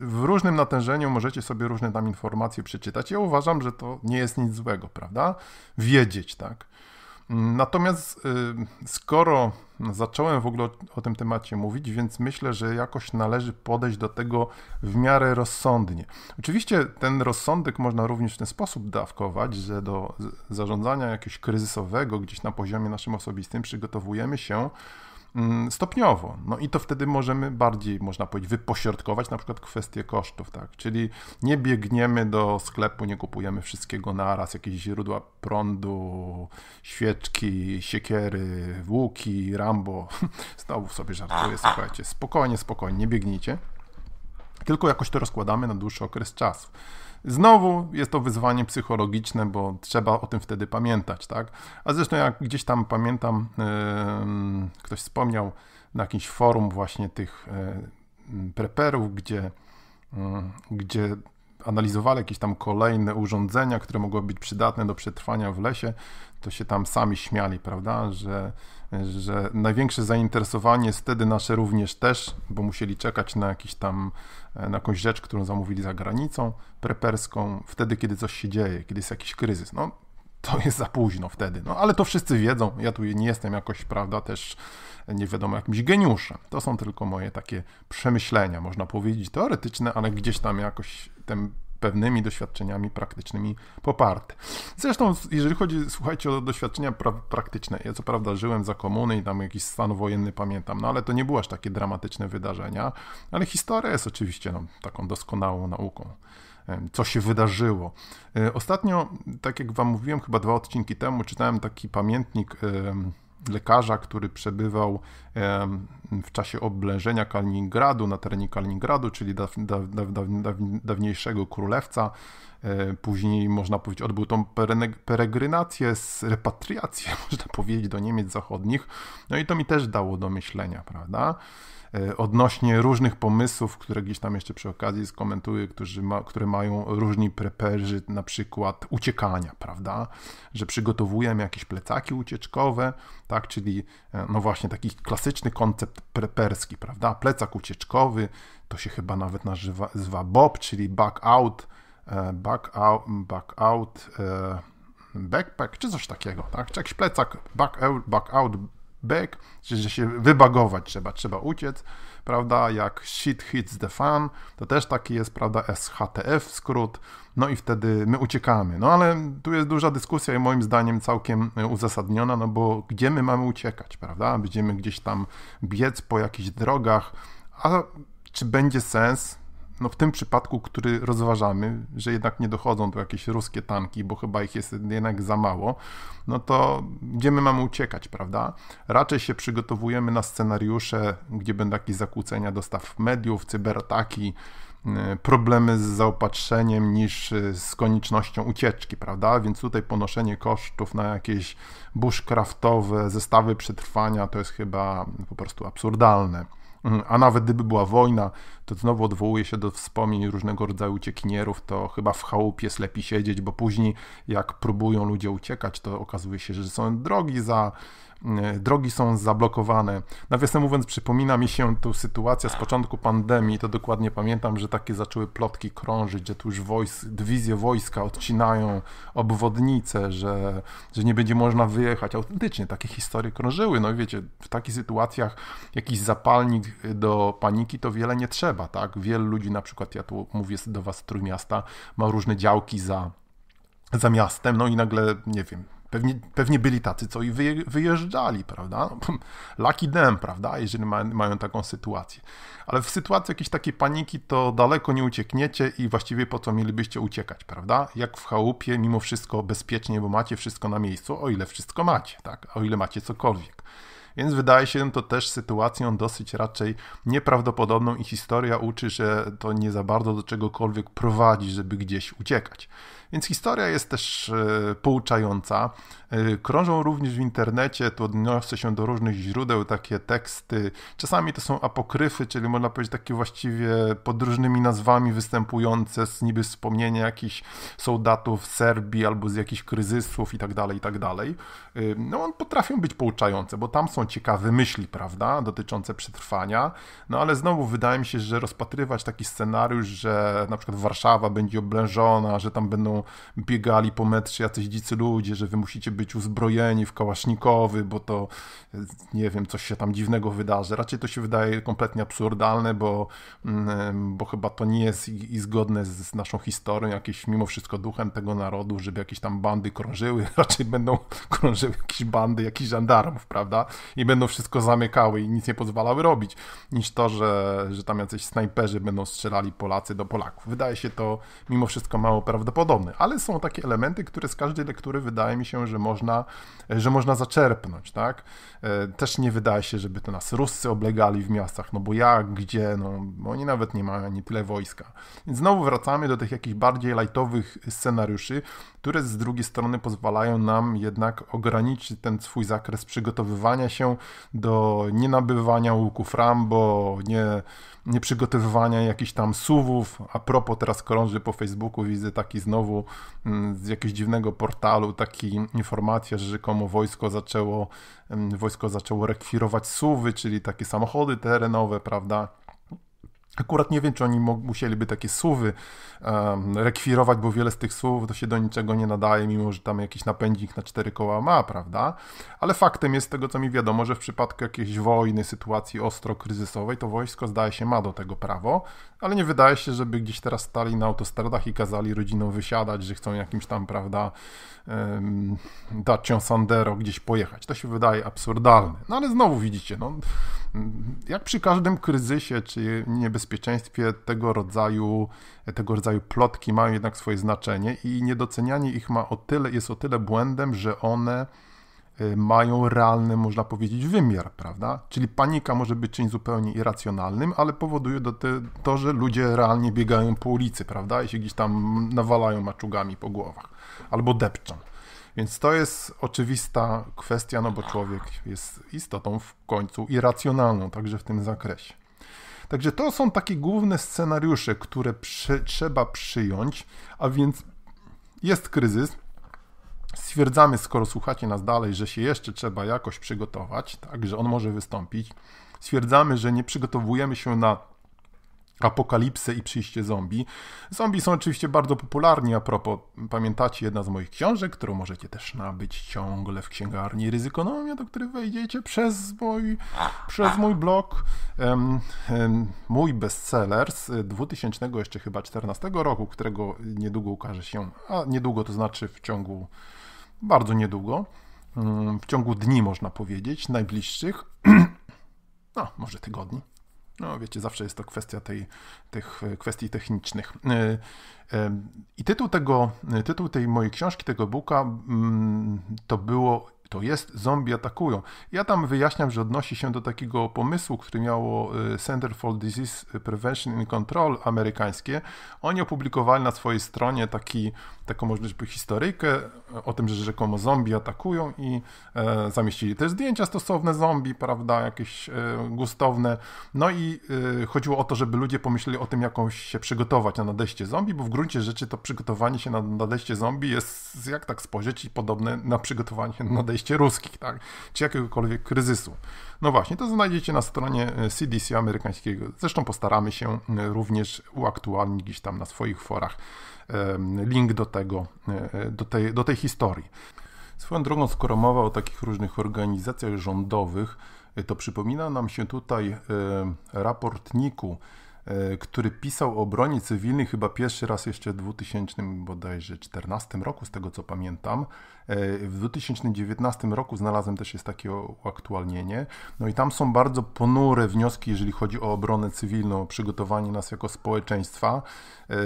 w różnym natężeniu możecie sobie różne tam informacje przeczytać. Ja uważam, że to nie jest nic złego, prawda? Wiedzieć, tak. Mm, natomiast y, skoro zacząłem w ogóle o tym temacie mówić, więc myślę, że jakoś należy podejść do tego w miarę rozsądnie. Oczywiście ten rozsądek można również w ten sposób dawkować, że do zarządzania jakiegoś kryzysowego gdzieś na poziomie naszym osobistym przygotowujemy się Mm, stopniowo. No i to wtedy możemy bardziej, można powiedzieć, wypośrodkować na przykład kwestię kosztów, tak? Czyli nie biegniemy do sklepu, nie kupujemy wszystkiego naraz, jakieś źródła prądu, świeczki, siekiery, łuki, rambo. Znowu sobie żartuję, słuchajcie, spokojnie, spokojnie, nie biegnijcie. Tylko jakoś to rozkładamy na dłuższy okres czasu. Znowu jest to wyzwanie psychologiczne, bo trzeba o tym wtedy pamiętać, tak? A zresztą jak gdzieś tam pamiętam, ktoś wspomniał na jakimś forum właśnie tych e, preperów, gdzie, gdzie analizowali jakieś tam kolejne urządzenia, które mogły być przydatne do przetrwania w lesie, to się tam sami śmiali, prawda, że, że największe zainteresowanie jest wtedy nasze również też, bo musieli czekać na jakiś tam, na jakąś rzecz, którą zamówili za granicą preperską, wtedy, kiedy coś się dzieje, kiedy jest jakiś kryzys. No, to jest za późno wtedy. No ale to wszyscy wiedzą. Ja tu nie jestem jakoś, prawda, też nie wiadomo jakimś geniuszem. To są tylko moje takie przemyślenia, można powiedzieć, teoretyczne, ale gdzieś tam jakoś tym pewnymi doświadczeniami praktycznymi poparte. Zresztą, jeżeli chodzi, słuchajcie, o doświadczenia pra- praktyczne, ja co prawda żyłem za komuny i tam jakiś stan wojenny pamiętam, no ale to nie było aż takie dramatyczne wydarzenia, ale historia jest oczywiście no, taką doskonałą nauką co się wydarzyło. E, ostatnio, tak jak Wam mówiłem, chyba dwa odcinki temu, czytałem taki pamiętnik lekarza, który przebywał w czasie oblężenia Kaliningradu, na terenie Kaliningradu, czyli dawniejszego królewca. E, później, można powiedzieć, odbył tą peregrinację, z repatriację, można powiedzieć, do Niemiec Zachodnich. No i to mi też dało do myślenia, prawda? E, odnośnie różnych pomysłów, które gdzieś tam jeszcze przy okazji skomentuję, którzy ma, które mają różni preperzy, na przykład uciekania, prawda? Że przygotowujemy jakieś plecaki ucieczkowe, tak? Czyli e, no właśnie taki klasyczny koncept preperski, prawda? Plecak ucieczkowy, to się chyba nawet nazywa BOB, czyli back out, e, back out, back out, backpack, czy coś takiego, tak? Czy jakiś plecak, back out, back out, back, czyli że się wybagować trzeba, trzeba uciec, prawda, jak shit hits the fan, to też taki jest, prawda, SHTF skrót, no i wtedy my uciekamy. No ale tu jest duża dyskusja i moim zdaniem całkiem e, uzasadniona, no bo gdzie my mamy uciekać, prawda, będziemy gdzieś tam biec po jakichś drogach, a czy będzie sens, no w tym przypadku, który rozważamy, że jednak nie dochodzą do jakieś ruskie tanki, bo chyba ich jest jednak za mało, no to gdzie my mamy uciekać, prawda? Raczej się przygotowujemy na scenariusze, gdzie będą jakieś zakłócenia dostaw mediów, cyberataki, y, problemy z zaopatrzeniem niż y, z koniecznością ucieczki, prawda? Więc tutaj ponoszenie kosztów na jakieś bushcraftowe zestawy przetrwania to jest chyba po prostu absurdalne. Mhm. A nawet gdyby była wojna, to znowu odwołuje się do wspomnień różnego rodzaju uciekinierów, to chyba w chałupie jest lepiej siedzieć, bo później jak próbują ludzie uciekać, to okazuje się, że są drogi za E, drogi są zablokowane. Nawiasem mówiąc, przypomina mi się tu sytuacja z początku pandemii, to dokładnie pamiętam, że takie zaczęły plotki krążyć, że tu już wojs, dywizje wojska odcinają obwodnice, że, że nie będzie można wyjechać. Autentycznie takie historie krążyły. No i wiecie, w takich sytuacjach jakiś zapalnik do paniki to wiele nie trzeba, tak? Wielu ludzi, na przykład ja tu mówię do was z Trójmiasta, ma różne działki za za miastem, no i nagle, nie wiem, Pewnie, pewnie byli tacy, co i wyjeżdżali, prawda? Lucky them, prawda? Jeżeli ma, mają taką sytuację. Ale w sytuacji jakiejś takiej paniki, to daleko nie uciekniecie i właściwie po co mielibyście uciekać, prawda? Jak w chałupie, mimo wszystko bezpiecznie, bo macie wszystko na miejscu, o ile wszystko macie, tak? O ile macie cokolwiek. Więc wydaje się to też sytuacją dosyć raczej nieprawdopodobną i historia uczy, że to nie za bardzo do czegokolwiek prowadzi, żeby gdzieś uciekać. Więc historia jest też e, pouczająca. E, krążą również w internecie, tu odniosę się do różnych źródeł, takie teksty. Czasami to są apokryfy, czyli można powiedzieć takie właściwie pod różnymi nazwami występujące, z niby wspomnienia jakichś soldatów z Serbii albo z jakichś kryzysów itd., tak itd. Tak e, no on potrafią być pouczające, bo tam są ciekawe myśli, prawda, dotyczące przetrwania. No ale znowu wydaje mi się, że rozpatrywać taki scenariusz, że na przykład Warszawa będzie oblężona, że tam będą biegali po metrze jacyś dzicy ludzie, że wy musicie być uzbrojeni w kałasznikowy, bo to nie wiem, coś się tam dziwnego wydarzy. Raczej to się wydaje kompletnie absurdalne, bo, mm, bo chyba to nie jest i, i zgodne z naszą historią, jakieś mimo wszystko duchem tego narodu, żeby jakieś tam bandy krążyły, raczej będą krążyły jakieś bandy, jakichś żandarmów, prawda? i będą wszystko zamykały i nic nie pozwalały robić, niż to, że, że tam jacyś snajperzy będą strzelali Polacy do Polaków. Wydaje się to mimo wszystko mało prawdopodobne, ale są takie elementy, które z każdej lektury wydaje mi się, że można, że można zaczerpnąć, tak? E, też nie wydaje się, żeby to nas Ruscy oblegali w miastach, no bo jak, gdzie, no oni nawet nie mają ani tyle wojska. Więc znowu wracamy do tych jakichś bardziej lightowych scenariuszy, które z drugiej strony pozwalają nam jednak ograniczyć ten swój zakres przygotowywania się się do nienabywania łuków Rambo, nie, nie przygotowywania jakichś tam suwów. A propos teraz krąży po Facebooku, widzę taki znowu mm, z jakiegoś dziwnego portalu taki informacja, że rzekomo wojsko zaczęło, mm, wojsko zaczęło rekwirować suwy, czyli takie samochody terenowe, prawda? Akurat nie wiem, czy oni musieliby takie słowy um, rekwirować, bo wiele z tych słów to się do niczego nie nadaje, mimo że tam jakiś napędzik na cztery koła ma, prawda? Ale faktem jest, tego co mi wiadomo, że w przypadku jakiejś wojny, sytuacji ostro-kryzysowej, to wojsko zdaje się ma do tego prawo, ale nie wydaje się, żeby gdzieś teraz stali na autostradach i kazali rodzinom wysiadać, że chcą jakimś tam, prawda, um, Dacia Sandero gdzieś pojechać. To się wydaje absurdalne. No ale znowu widzicie, no, jak przy każdym kryzysie czy niebezpieczeństwie, bezpieczeństwie tego rodzaju, tego rodzaju plotki mają jednak swoje znaczenie i niedocenianie ich ma o tyle, jest o tyle błędem, że one y, mają realny, można powiedzieć, wymiar, prawda? Czyli panika może być czymś zupełnie irracjonalnym, ale powoduje to, że ludzie realnie biegają po ulicy, prawda? I się gdzieś tam nawalają maczugami po głowach albo depczą. Więc to jest oczywista kwestia, no bo człowiek jest istotą w końcu irracjonalną, także w tym zakresie. Także to są takie główne scenariusze, które trzeba przyjąć, a więc jest kryzys. Stwierdzamy, skoro słuchacie nas dalej, że się jeszcze trzeba jakoś przygotować, tak, że on może wystąpić. Stwierdzamy, że nie przygotowujemy się na apokalipsę i przyjście zombie. Zombie są oczywiście bardzo popularni, a propos, pamiętacie jedna z moich książek, którą możecie też nabyć ciągle w księgarni Ryzykonomia, do której wejdziecie przez mój, przez mój blog. Um, um, mój bestseller z 2000 jeszcze chyba 14 roku, którego niedługo ukaże się, a niedługo to znaczy w ciągu, bardzo niedługo, um, w ciągu dni można powiedzieć, najbliższych, no może tygodni, no, wiecie, zawsze jest to kwestia tej, tych e, kwestii technicznych. E, e, I tytuł, tego, tytuł tej mojej książki, tego booka, mm, to było to jest zombie atakują. Ja tam wyjaśniam, że odnosi się do takiego pomysłu, który miało e, Center for Disease Prevention and Control amerykańskie. Oni opublikowali na swojej stronie taki, taką możliwość historyjkę e, o tym, że rzekomo zombie atakują i e, zamieścili też zdjęcia stosowne zombie, prawda, jakieś e, gustowne. No i e, chodziło o to, żeby ludzie pomyśleli o tym, jaką się przygotować na nadejście zombie, bo w gruncie rzeczy to przygotowanie się na nadejście zombie jest, jak tak spojrzeć, podobne na przygotowanie na nadejście oczywiście ruskich, tak, czy jakiegokolwiek kryzysu. No właśnie, to znajdziecie na stronie CDC e, amerykańskiego. Zresztą postaramy się e, również uaktualnić gdzieś tam na swoich forach link do tego, e, do tej, do tej historii. Swoją drogą, skoro mowa o takich różnych organizacjach rządowych, to przypomina nam się tutaj raportniku, który pisał o broni cywilnej chyba pierwszy raz jeszcze w 2014 roku, z tego co pamiętam, E, w 2019 roku znalazłem też jest takie uaktualnienie. No i tam są bardzo ponure wnioski, jeżeli chodzi o obronę cywilną, przygotowanie nas jako społeczeństwa, e,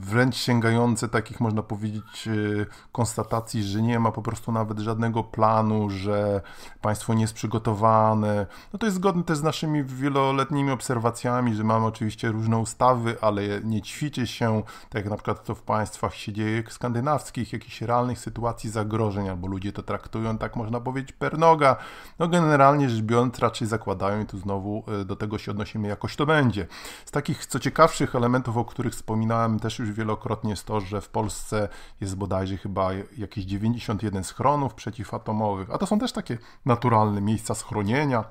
wręcz sięgające takich, można powiedzieć, e, konstatacji, że nie ma po prostu nawet żadnego planu, że państwo nie jest przygotowane. No to jest zgodne też z naszymi wieloletnimi obserwacjami, że mamy oczywiście różne ustawy, ale nie ćwiczy się, tak jak na przykład to w państwach się dzieje skandynawskich, jakichś realnych sytuacji zagrożenia zagrożeń, albo ludzie to traktują, tak można powiedzieć, pernoga. No generalnie rzecz biorąc raczej zakładają i tu znowu e, do tego się odnosimy, jakoś to będzie. Z takich co ciekawszych elementów, o których wspominałem też już wielokrotnie jest to, że w Polsce jest bodajże chyba jakieś 91 schronów przeciwatomowych, a to są też takie naturalne miejsca schronienia,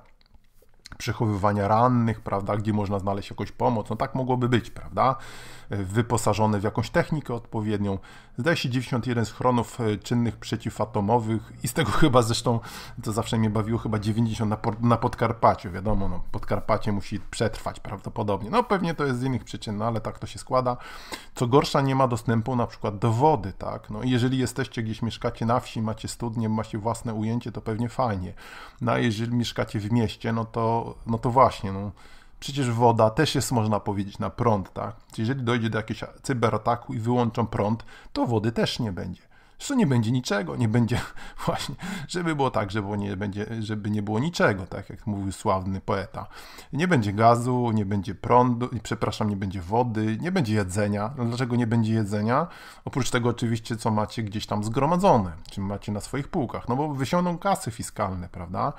przechowywania rannych, prawda, gdzie można znaleźć jakąś pomoc. No tak mogłoby być, prawda? Wyposażone w jakąś technikę odpowiednią. Zdaje się 91 schronów e, czynnych przeciwatomowych i z tego chyba zresztą, to zawsze mnie bawiło, chyba 90 na, na Podkarpaciu. Wiadomo, no, Podkarpacie musi przetrwać prawdopodobnie. No pewnie to jest z innych przyczyn, no, ale tak to się składa. Co gorsza, nie ma dostępu na przykład do wody, tak? No jeżeli jesteście gdzieś, mieszkacie na wsi, macie studnie, macie własne ujęcie, to pewnie fajnie. No a jeżeli mieszkacie w mieście, no to no to właśnie, no, przecież woda też jest, można powiedzieć, na prąd, tak? Jeżeli dojdzie do jakiegoś cyberataku i wyłączą prąd, to wody też nie będzie że nie będzie niczego, nie będzie właśnie, żeby było tak, żeby nie, będzie, żeby nie było niczego, tak jak mówił sławny poeta. Nie będzie gazu, nie będzie prądu, przepraszam, nie będzie wody, nie będzie jedzenia. No dlaczego nie będzie jedzenia? Oprócz tego oczywiście, co macie gdzieś tam zgromadzone, czy macie na swoich półkach, no bo wysiądą kasy fiskalne, prawda?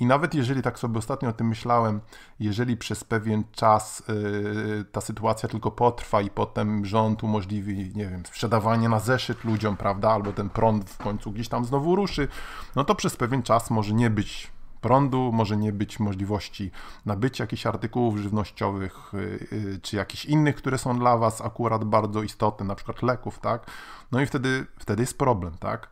I nawet jeżeli, tak sobie ostatnio o tym myślałem, jeżeli przez pewien czas yy, ta sytuacja tylko potrwa i potem rząd umożliwi, nie wiem, sprzedawanie na zeszyt ludziom, prawda, albo ten prąd w końcu gdzieś tam znowu ruszy, no to przez pewien czas może nie być prądu, może nie być możliwości nabycia jakichś artykułów żywnościowych y, y, czy jakichś innych, które są dla Was akurat bardzo istotne, na przykład leków, tak? No i wtedy, wtedy jest problem, tak?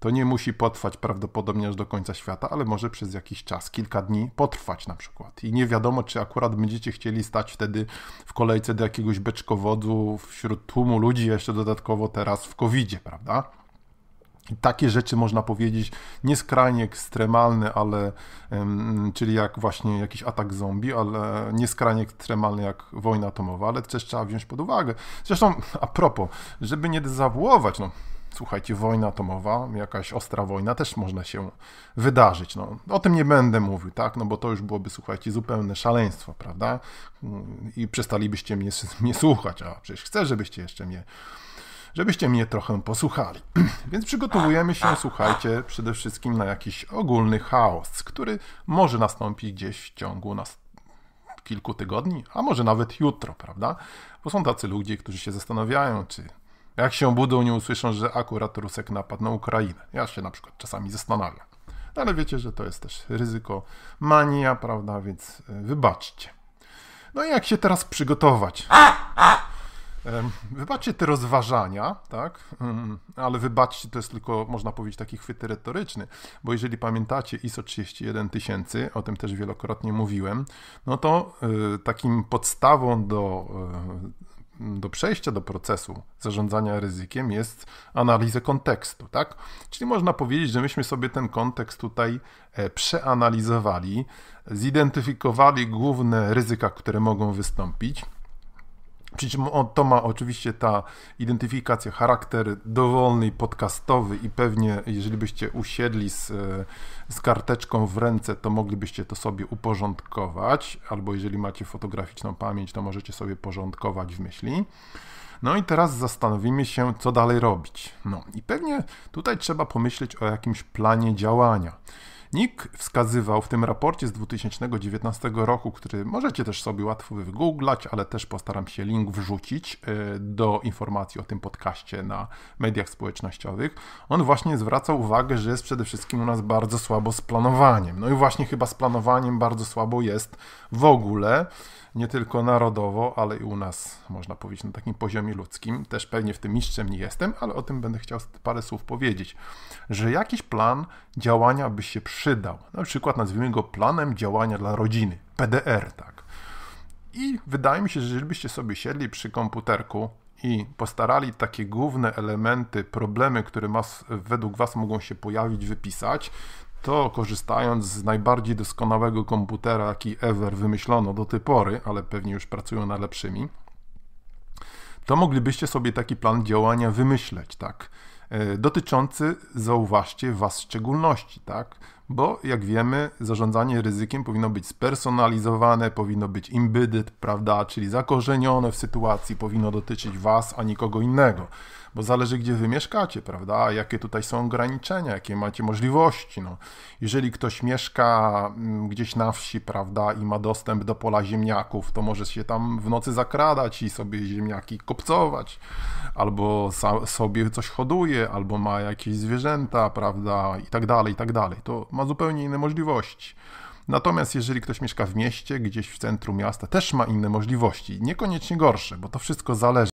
To nie musi potrwać prawdopodobnie aż do końca świata, ale może przez jakiś czas, kilka dni potrwać na przykład. I nie wiadomo, czy akurat będziecie chcieli stać wtedy w kolejce do jakiegoś beczkowodu wśród tłumu ludzi, jeszcze dodatkowo teraz w covid prawda? takie rzeczy można powiedzieć, nie skrajnie ekstremalne, ale czyli jak właśnie jakiś atak zombie, ale nie skrajnie ekstremalny jak wojna atomowa, ale też trzeba wziąć pod uwagę. Zresztą a propos, żeby nie dezawuować, no słuchajcie, wojna atomowa, jakaś ostra wojna też można się wydarzyć. No, o tym nie będę mówił, tak? No bo to już byłoby, słuchajcie, zupełne szaleństwo, prawda? I przestalibyście mnie, mnie słuchać, a przecież chcę, żebyście jeszcze mnie żebyście mnie trochę posłuchali. Więc przygotowujemy się, słuchajcie, przede wszystkim na jakiś ogólny chaos, który może nastąpić gdzieś w ciągu nas kilku tygodni, a może nawet jutro, prawda? Bo są tacy ludzie, którzy się zastanawiają, czy jak się budą, nie usłyszą, że akurat Rusek napadł na Ukrainę. Ja się na przykład czasami zastanawiam. No ale wiecie, że to jest też ryzyko mania, prawda? Więc e, wybaczcie. No i jak się teraz przygotować? Wybaczcie te rozważania, tak? Ale wybaczcie, to jest tylko, można powiedzieć, taki chwyt retoryczny, bo jeżeli pamiętacie ISO 31000, o tym też wielokrotnie mówiłem, no to e, takim podstawą do e, do przejścia do procesu zarządzania ryzykiem jest analiza kontekstu, tak? Czyli można powiedzieć, że myśmy sobie ten kontekst tutaj e, przeanalizowali, zidentyfikowali główne ryzyka, które mogą wystąpić, przy czym to ma oczywiście ta identyfikacja charakter dowolny, podcastowy i pewnie jeżeli byście usiedli z, e, z karteczką w ręce, to moglibyście to sobie uporządkować, albo jeżeli macie fotograficzną pamięć, to możecie sobie porządkować w myśli. No i teraz zastanowimy się, co dalej robić. No i pewnie tutaj trzeba pomyśleć o jakimś planie działania. NIK wskazywał w tym raporcie z 2019 roku, który możecie też sobie łatwo wygooglać, ale też postaram się link wrzucić e, do informacji o tym podcaście na mediach społecznościowych. On właśnie zwraca uwagę, że jest przede wszystkim u nas bardzo słabo z planowaniem. No i właśnie chyba z planowaniem bardzo słabo jest w ogóle nie tylko narodowo, ale i u nas, można powiedzieć, na takim poziomie ludzkim. Też pewnie w tym mistrzem nie jestem, ale o tym będę chciał parę słów powiedzieć, że jakiś plan działania by się przydał. Na przykład nazwijmy go planem działania dla rodziny, PDR, tak. I wydaje mi się, że żebyście sobie siedli przy komputerku i postarali takie główne elementy, problemy, które mas, według Was mogą się pojawić, wypisać, to korzystając z najbardziej doskonałego komputera, jaki ever wymyślono do tej pory, ale pewnie już pracują na lepszymi, to moglibyście sobie taki plan działania wymyśleć, tak? E, dotyczący, zauważcie, Was w szczególności, tak? bo jak wiemy, zarządzanie ryzykiem powinno być spersonalizowane, powinno być imbydyt, prawda, czyli zakorzenione w sytuacji, powinno dotyczyć Was, a nikogo innego, bo zależy gdzie Wy mieszkacie, prawda, jakie tutaj są ograniczenia, jakie macie możliwości. No. Jeżeli ktoś mieszka mm, gdzieś na wsi, prawda, i ma dostęp do pola ziemniaków, to może się tam w nocy zakradać i sobie ziemniaki kopcować, albo sobie coś hoduje, albo ma jakieś zwierzęta, prawda, i tak dalej, i tak dalej. To ma zupełnie inne możliwości. Natomiast jeżeli ktoś mieszka w mieście, gdzieś w centrum miasta, też ma inne możliwości, niekoniecznie gorsze, bo to wszystko zależy